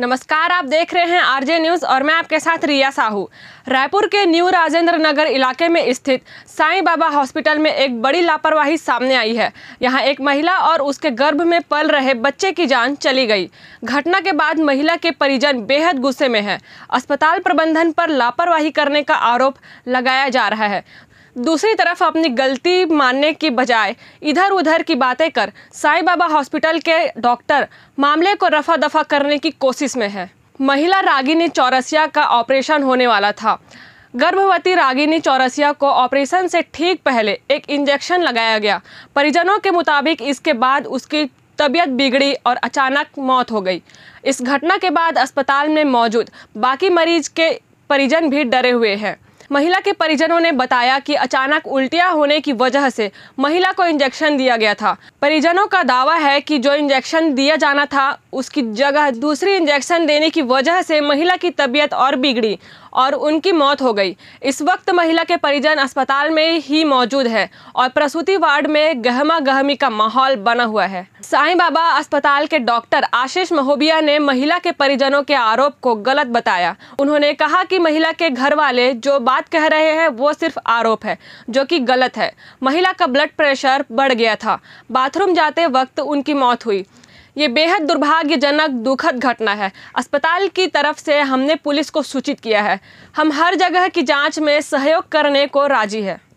नमस्कार आप देख रहे हैं आरजे न्यूज़ और मैं आपके साथ रिया साहू रायपुर के न्यू राजेंद्र नगर इलाके में स्थित साईं बाबा हॉस्पिटल में एक बड़ी लापरवाही सामने आई है यहां एक महिला और उसके गर्भ में पल रहे बच्चे की जान चली गई घटना के बाद महिला के परिजन बेहद गुस्से में हैं अस्पताल प्रबंधन पर लापरवाही करने का आरोप लगाया जा रहा है दूसरी तरफ अपनी गलती मानने की बजाय इधर उधर की बातें कर साईं बाबा हॉस्पिटल के डॉक्टर मामले को रफा दफा करने की कोशिश में है महिला रागिनी चौरसिया का ऑपरेशन होने वाला था गर्भवती रागिनी चौरसिया को ऑपरेशन से ठीक पहले एक इंजेक्शन लगाया गया परिजनों के मुताबिक इसके बाद उसकी तबीयत बिगड़ी और अचानक मौत हो गई इस घटना के बाद अस्पताल में मौजूद बाकी मरीज के परिजन भी डरे हुए हैं महिला के परिजनों ने बताया कि अचानक उल्टियां होने की वजह से महिला को इंजेक्शन दिया गया था परिजनों का दावा है कि जो इंजेक्शन दिया जाना था उसकी जगह दूसरी इंजेक्शन देने की वजह से महिला की तबीयत और बिगड़ी और उनकी मौत हो गई इस वक्त महिला के परिजन अस्पताल में ही मौजूद है और प्रसूति वार्ड में गहमा गहमी का माहौल बना हुआ है साईं बाबा अस्पताल के डॉक्टर आशीष महोबिया ने महिला के परिजनों के आरोप को गलत बताया उन्होंने कहा कि महिला के घर वाले जो बात कह रहे हैं वो सिर्फ आरोप है जो कि गलत है महिला का ब्लड प्रेशर बढ़ गया था बाथरूम जाते वक्त उनकी मौत हुई ये बेहद दुर्भाग्यजनक दुखद घटना है अस्पताल की तरफ से हमने पुलिस को सूचित किया है हम हर जगह की जांच में सहयोग करने को राजी है